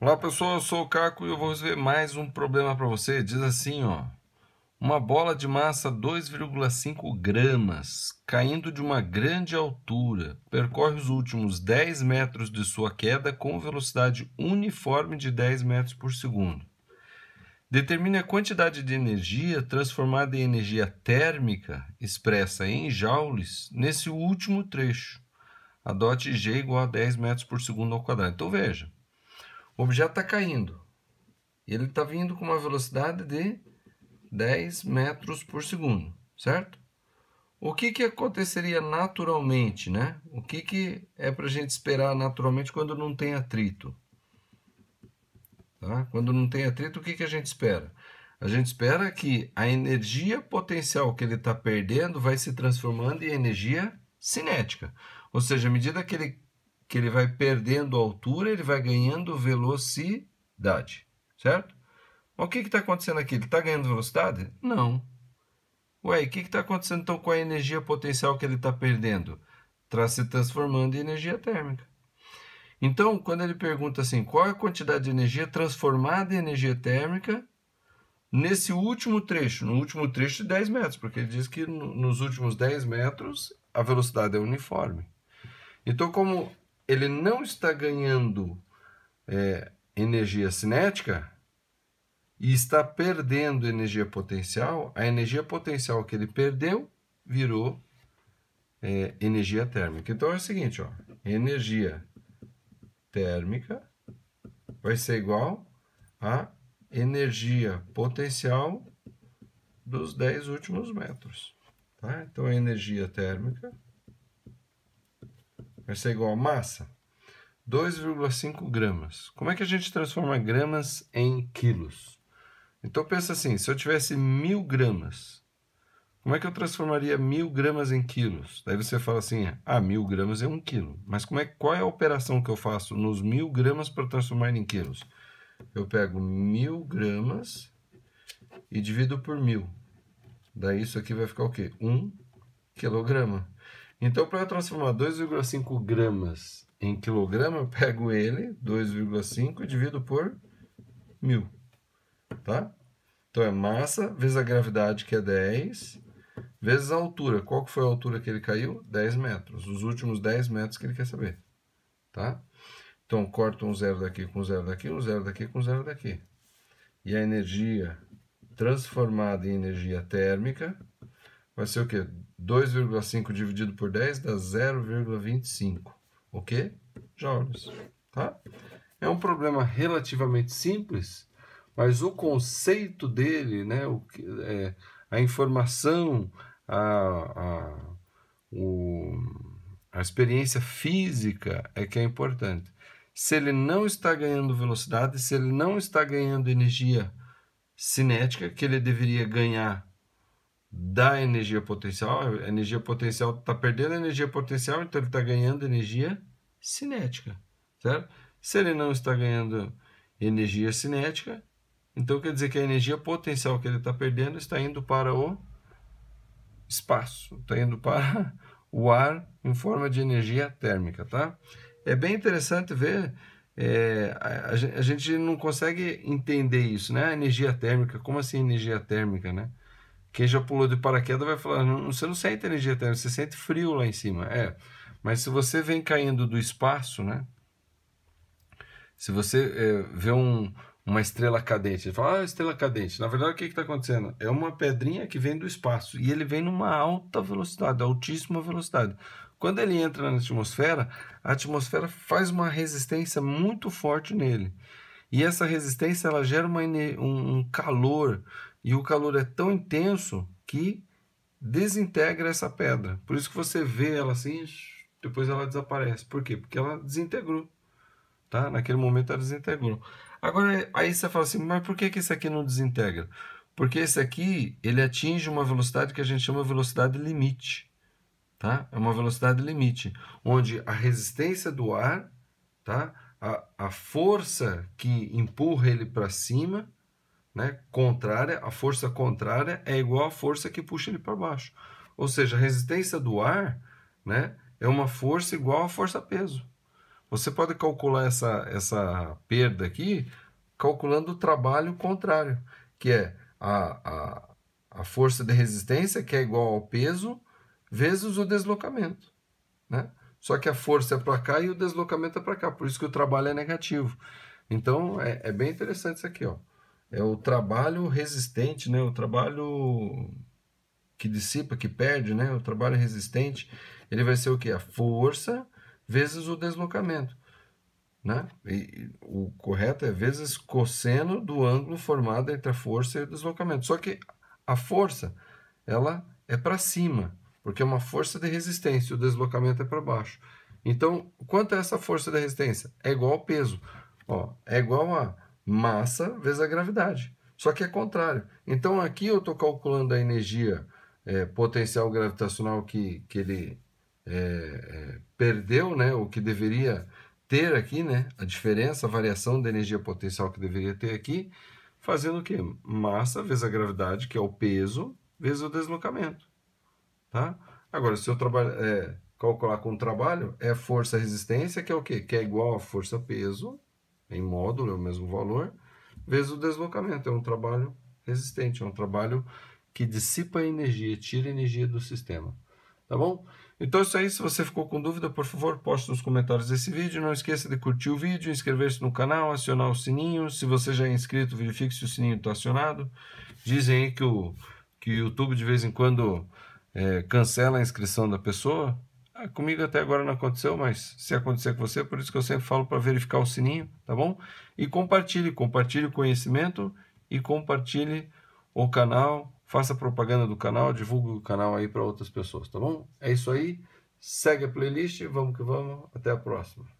Olá pessoal, eu sou o Caco e eu vou resolver mais um problema para você. Diz assim, ó, uma bola de massa 2,5 gramas caindo de uma grande altura percorre os últimos 10 metros de sua queda com velocidade uniforme de 10 metros por segundo. Determine a quantidade de energia transformada em energia térmica, expressa em joules, nesse último trecho. Adote G igual a 10 metros por segundo ao quadrado. Então veja, o objeto está caindo. Ele está vindo com uma velocidade de 10 metros por segundo, certo? O que, que aconteceria naturalmente, né? O que, que é para a gente esperar naturalmente quando não tem atrito? Tá? Quando não tem atrito, o que, que a gente espera? A gente espera que a energia potencial que ele está perdendo vai se transformando em energia cinética. Ou seja, à medida que ele que ele vai perdendo altura, ele vai ganhando velocidade, certo? Mas o que está acontecendo aqui? Ele está ganhando velocidade? Não. Ué, o que está acontecendo então com a energia potencial que ele está perdendo? Está se transformando em energia térmica. Então, quando ele pergunta assim, qual é a quantidade de energia transformada em energia térmica nesse último trecho, no último trecho de 10 metros, porque ele diz que no, nos últimos 10 metros a velocidade é uniforme. Então, como ele não está ganhando é, energia cinética e está perdendo energia potencial, a energia potencial que ele perdeu virou é, energia térmica. Então é o seguinte, ó, energia térmica vai ser igual a energia potencial dos 10 últimos metros. Tá? Então, a energia térmica vai ser igual a massa? 2,5 gramas. Como é que a gente transforma gramas em quilos? Então pensa assim, se eu tivesse mil gramas, como é que eu transformaria mil gramas em quilos? Daí você fala assim, ah, mil gramas é um quilo. Mas como é, qual é a operação que eu faço nos mil gramas para transformar em quilos? Eu pego mil gramas e divido por mil. Daí isso aqui vai ficar o quê? Um quilograma. Então, para transformar 2,5 gramas em quilograma, eu pego ele, 2,5, e divido por mil. Tá? Então, é massa vezes a gravidade, que é 10, vezes a altura. Qual que foi a altura que ele caiu? 10 metros. Os últimos 10 metros que ele quer saber. Tá? Então, corta um zero daqui com um zero daqui, um zero daqui com um zero daqui. E a energia transformada em energia térmica vai ser o quê? 2,5 dividido por 10 dá 0,25, ok? Joules, tá? É um problema relativamente simples, mas o conceito dele, né, o, é, a informação, a, a, o, a experiência física é que é importante. Se ele não está ganhando velocidade, se ele não está ganhando energia cinética que ele deveria ganhar da energia potencial, a energia potencial está perdendo energia potencial, então ele está ganhando energia cinética, certo? Se ele não está ganhando energia cinética, então quer dizer que a energia potencial que ele está perdendo está indo para o espaço, está indo para o ar em forma de energia térmica, tá? É bem interessante ver, é, a, a gente não consegue entender isso, né? A energia térmica, como assim energia térmica, né? Quem já pulou de paraquedas vai falar: não, você não sente energia térmica, você sente frio lá em cima. É, mas se você vem caindo do espaço, né? Se você é, vê um, uma estrela cadente, ele fala: ah, estrela cadente. Na verdade, o que está acontecendo? É uma pedrinha que vem do espaço e ele vem numa alta velocidade, altíssima velocidade. Quando ele entra na atmosfera, a atmosfera faz uma resistência muito forte nele. E essa resistência ela gera uma, um calor e o calor é tão intenso que desintegra essa pedra. Por isso que você vê ela assim, depois ela desaparece. Por quê? Porque ela desintegrou. Tá? Naquele momento ela desintegrou. Agora, aí você fala assim, mas por que, que esse aqui não desintegra? Porque esse aqui, ele atinge uma velocidade que a gente chama velocidade limite. Tá? É uma velocidade limite, onde a resistência do ar, tá? a, a força que empurra ele para cima, né, contrária, a força contrária é igual à força que puxa ele para baixo. Ou seja, a resistência do ar né, é uma força igual à força-peso. Você pode calcular essa, essa perda aqui calculando o trabalho contrário, que é a, a, a força de resistência, que é igual ao peso, vezes o deslocamento. Né? Só que a força é para cá e o deslocamento é para cá, por isso que o trabalho é negativo. Então, é, é bem interessante isso aqui. Ó é o trabalho resistente, né? O trabalho que dissipa, que perde, né? O trabalho resistente, ele vai ser o que? A força vezes o deslocamento, né? E o correto é vezes cosseno do ângulo formado entre a força e o deslocamento. Só que a força, ela é para cima, porque é uma força de resistência, o deslocamento é para baixo. Então, quanto é essa força de resistência? É igual ao peso. Ó, é igual a massa vezes a gravidade. Só que é contrário. Então aqui eu estou calculando a energia é, potencial gravitacional que, que ele é, é, perdeu, né, o que deveria ter aqui, né, a diferença, a variação da energia potencial que deveria ter aqui, fazendo o quê? Massa vezes a gravidade, que é o peso, vezes o deslocamento. Tá? Agora, se eu trabalho, é, calcular com o trabalho, é força-resistência, que é o quê? Que é igual a força-peso em módulo, é o mesmo valor, vezes o deslocamento. É um trabalho resistente, é um trabalho que dissipa energia, tira energia do sistema. Tá bom? Então é isso aí. Se você ficou com dúvida, por favor, poste nos comentários desse vídeo. Não esqueça de curtir o vídeo, inscrever-se no canal, acionar o sininho. Se você já é inscrito, verifique se o sininho está acionado. Dizem aí que o, que o YouTube de vez em quando é, cancela a inscrição da pessoa comigo até agora não aconteceu, mas se acontecer com você, por isso que eu sempre falo para verificar o sininho, tá bom? E compartilhe, compartilhe o conhecimento e compartilhe o canal, faça propaganda do canal, divulgue o canal aí para outras pessoas, tá bom? É isso aí, segue a playlist, vamos que vamos, até a próxima.